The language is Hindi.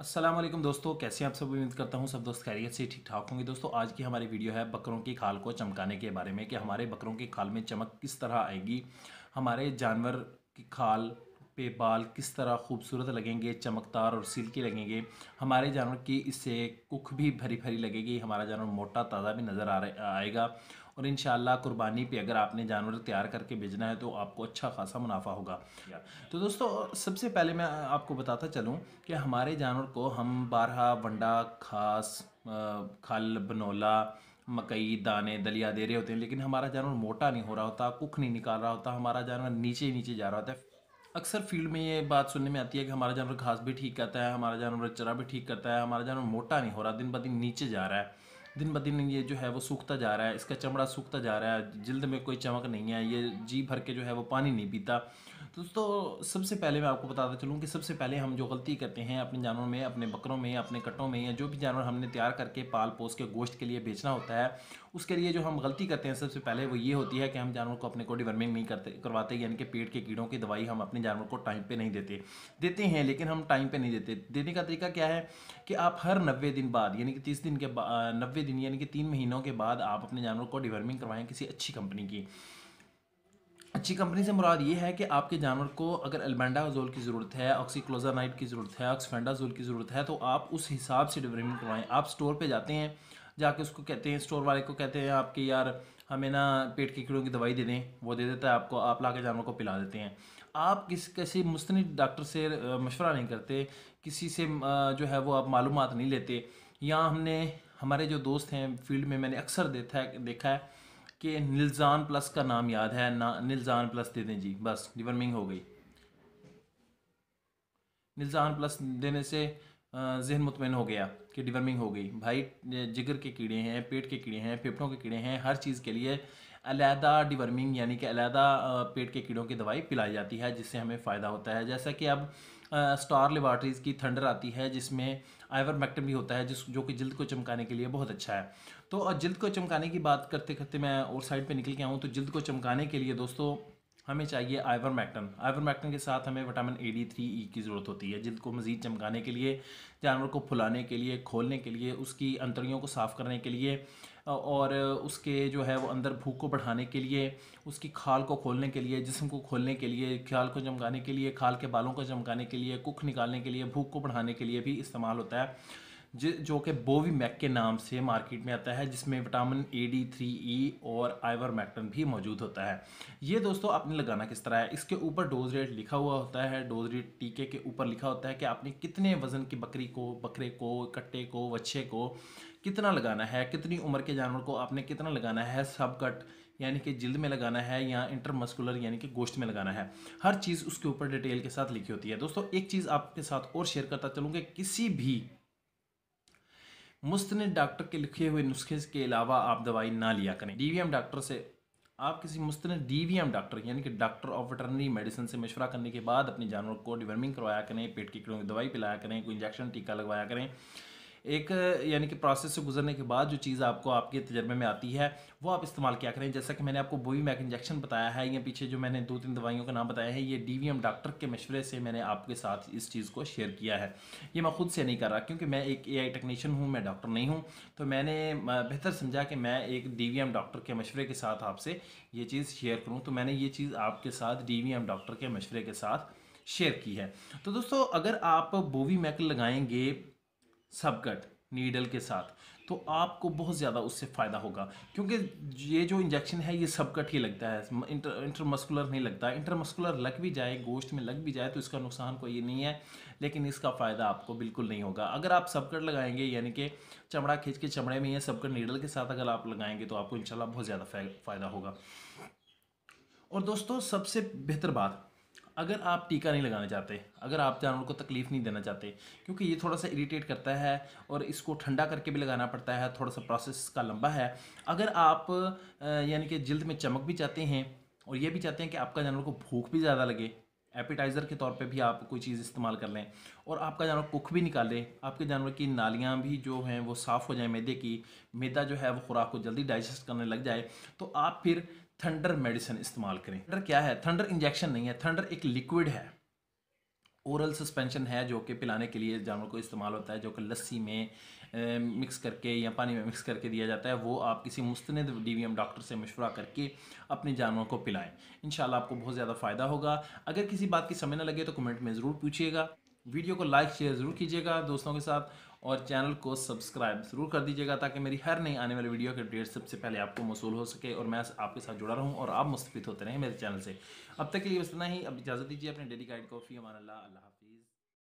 असलम दोस्तों कैसे आप सब उम्मीद करता हूँ सब दोस्त खैरियत से ठीक ठाक होंगे दोस्तों आज की हमारी वीडियो है बकरों की खाल को चमकाने के बारे में कि हमारे बकरों की खाल में चमक किस तरह आएगी हमारे जानवर की खाल पे बाल किस तरह खूबसूरत लगेंगे चमकदार और सिल्की लगेंगे हमारे जानवर की इससे कुख भी भरी भरी लगेगी हमारा जानवर मोटा ताज़ा भी नज़र आ आएगा और इन कुर्बानी पे अगर आपने जानवर तैयार करके भेजना है तो आपको अच्छा खासा मुनाफा होगा तो दोस्तों सबसे पहले मैं आपको बताता चलूँ कि हमारे जानवर को हम बारह वंडा खास खल बनोला मकई दाने दलिया दे रहे होते हैं लेकिन हमारा जानवर मोटा नहीं हो रहा होता कुख नहीं निकाल रहा होता हमारा जानवर नीचे नीचे जा रहा होता है अक्सर फील्ड में ये बात सुनने में आती है कि हमारा जानवर घास भी ठीक करता है हमारा जानवर चरा भी ठीक करता है हमारा जानवर मोटा नहीं हो रहा दिन ब दिन नीचे जा रहा है दिन ब दिन ये जो है वो सूखता जा रहा है इसका चमड़ा सूखता जा रहा है जल्द में कोई चमक नहीं है ये जी भर के जो है वो पानी नहीं पीता दोस्तों सबसे पहले मैं आपको बताता चलूँ कि सबसे पहले हम जो गलती करते हैं अपने जानवरों में अपने बकरों में अपने कट्टों में या जो भी जानवर हमने तैयार करके पाल पोस के गोश्त के लिए बेचना होता है उसके लिए जो हम गलती करते हैं सबसे पहले वो ये होती है कि हम जानवर को अपने को डिवर्मिंग नहीं करते करवाते यानी कि पेट के कीड़ों की दवाई हम अपने जानवर को टाइम पर नहीं देते देते हैं लेकिन हम टाइम पर नहीं देते देने का तरीका क्या है कि आप हर नब्बे दिन बाद यानी कि तीस दिन के नब्बे दिन यानी कि तीन महीनों के बाद आप अपने जानवर को डिवर्मिंग करवाएँ किसी अच्छी कंपनी की अच्छी कंपनी से मुराद ये है कि आपके जानवर को अगर एल्बेंडाजोल की ज़रूरत है ऑक्सीक्लोजानाइट की ज़रूरत है ऑक्सफेंडाजोल की ज़रूरत है तो आप उस हिसाब से डिलीवरमेंट करवाएं आप स्टोर पे जाते हैं जाके उसको कहते हैं स्टोर वाले को कहते हैं आपके यार हमें ना पेट के कीड़ों की दवाई दे दें वो दे देता है आपको आप ला जानवर को पिला देते हैं आप किसी किसी मुस्तनी डॉक्टर से मशवरा नहीं करते किसी से जो है वो आप मालूम नहीं लेते या हमने हमारे जो दोस्त हैं फील्ड में मैंने अक्सर है देखा है कि निल्ज़ान प्लस का नाम याद है ना निल्ज़ान प्लस दे दें जी बस डिवर्मिंग हो गई निल्ज़ान प्लस देने से जहन मुतमिन हो गया कि डिवर्मिंग हो गई भाई जिगर के कीड़े हैं पेट के कीड़े हैं फेफड़ों के कीड़े हैं हर चीज़ के लिए अलहदा डिवर्मिंग यानी कि अलहदा पेट के कीड़ों की दवाई पिलाई जाती है जिससे हमें फ़ायदा होता है जैसा कि अब स्टार लेबार्ट्रीज़ की थंडर आती है जिसमें आइवर मैक्टम भी होता है जिस जो कि जल्द को चमकाने के लिए बहुत अच्छा है तो और जल्द को चमकाने की बात करते करते मैं और साइड पे निकल के आऊँ तो जल्द को चमकाने के लिए दोस्तों हमें चाहिए आइवर मैक्टन आइवर मैक्टन के साथ हमें vitamin A D three E की ज़रूरत होती है जिल्द को मज़ीद चमकाने के लिए जानवर को फुलाने के लिए खोलने के लिए उसकी अंतरियों को साफ़ करने के लिए और उसके जो है वो अंदर भूख को बढ़ाने के लिए उसकी खाल को खोलने के लिए जिसम को खोलने के लिए खाल को चमकाने के लिए खाल के बालों को चमकाने के लिए कुख निकालने के लिए भूख को बढ़ाने के लिए भी इस्तेमाल होता है जो कि बोवी मैक के नाम से मार्केट में आता है जिसमें vitamin A D three E और आइवर मैक्टन भी मौजूद होता है ये दोस्तों आपने लगाना किस तरह है इसके ऊपर डोज रेट लिखा हुआ होता है डोज रेट टीके के ऊपर लिखा होता है कि आपने कितने वज़न की बकरी को बकरे को कट्टे को वच्छे को कितना लगाना है कितनी उम्र के जानवर को आपने कितना लगाना है सब कट यानी कि जिल्द में लगाना है या इंटरमस्कुलर यानी कि गोश्त में लगाना है हर चीज़ उसके ऊपर डिटेल के साथ लिखी होती है दोस्तों एक चीज़ आपके साथ और शेयर करता चलूँगा किसी भी मुस्तनद डॉक्टर के लिखे हुए नुस्खे के अलावा आप दवाई ना लिया करें डी डॉक्टर से आप किसी डी वी एम डॉक्टर यानी कि डॉक्टर ऑफ वटरनरी मेडिसिन से मशवरा करने के बाद अपने जानवर को डिवर्मिंग करवाया करें पेट की कीड़ों की दवाई पिलाया करें कोई इंजेक्शन टीका लगवाया करें एक यानी कि प्रोसेस से गुजरने के बाद जो चीज़ आपको आपके तजर्बे में आती है वो आप इस्तेमाल किया करें जैसा कि मैंने आपको बोवी मैक इंजेक्शन बताया है या पीछे जो मैंने दो तीन दवाइयों का नाम बताया है ये डी डॉक्टर के मशवरे से मैंने आपके साथ इस चीज़ को शेयर किया है ये मैं खुद से नहीं कर रहा क्योंकि मैं एक ए टेक्नीशियन हूँ मैं डॉक्टर नहीं हूँ तो मैंने बेहतर समझा कि मैं एक डी डॉक्टर के मशवरे के साथ आपसे ये चीज़ शेयर करूँ तो मैंने ये चीज़ आपके साथ डी डॉक्टर के मशवरे के साथ शेयर की है तो दोस्तों अगर आप बोवी मैक लगाएंगे सबकट नीडल के साथ तो आपको बहुत ज़्यादा उससे फ़ायदा होगा क्योंकि ये जो इंजेक्शन है ये सबकट ही लगता है इंटर इंटरमस्कुलर नहीं लगता इंटरमस्कुलर लग भी जाए गोश्त में लग भी जाए तो इसका नुकसान कोई नहीं है लेकिन इसका फ़ायदा आपको बिल्कुल नहीं होगा अगर आप सबकट लगाएंगे यानी कि चमड़ा खींच के चमड़े में यह सबकट नीडल के साथ अगर आप लगाएंगे तो आपको इनशाला बहुत ज़्यादा फ़ायदा होगा और दोस्तों सबसे बेहतर बात अगर आप टीका नहीं लगाना चाहते अगर आप जानवर को तकलीफ़ नहीं देना चाहते क्योंकि ये थोड़ा सा इरीटेट करता है और इसको ठंडा करके भी लगाना पड़ता है थोड़ा सा प्रोसेस का लंबा है अगर आप यानी कि जल्द में चमक भी चाहते हैं और ये भी चाहते हैं कि आपका जानवर को भूख भी ज़्यादा लगे एपिटाइज़र के तौर पे भी आप कोई चीज़ इस्तेमाल कर लें और आपका जानवर कुख भी लें आपके जानवर की नालियाँ भी जो हैं वो साफ़ हो जाएँ मैदे की मैदा जो है वो खुराक को जल्दी डाइजेस्ट करने लग जाए तो आप फिर थंडर मेडिसिन इस्तेमाल करें थंडर क्या है थंडर इंजेक्शन नहीं है थंडर एक लिक्विड है ओरल सस्पेंशन है जो कि पिलाने के लिए जानवर को इस्तेमाल होता है जो कि लस्सी में ए, मिक्स करके या पानी में मिक्स करके दिया जाता है वो आप किसी मुस्तंद डी डॉक्टर से मशवरा करके अपने जानवरों को पिलाएं इन आपको बहुत ज़्यादा फ़ायदा होगा अगर किसी बात की समय ना लगे तो कमेंट में ज़रूर पूछिएगा वीडियो को लाइक शेयर ज़रूर कीजिएगा दोस्तों के साथ और चैनल को सब्सक्राइब ज़रूर कर दीजिएगा ताकि मेरी हर नई आने वाली वीडियो के अपडेट सबसे पहले आपको मौसू हो सके और मैं आपके साथ जुड़ा रहूँ और आप मुस्तफ़ होते रहें मेरे चैनल से अब तक के लिए बस इतना ही अब इजाज़त दीजिए अपने डेली गाइड को फ़ी अमान अल्लाह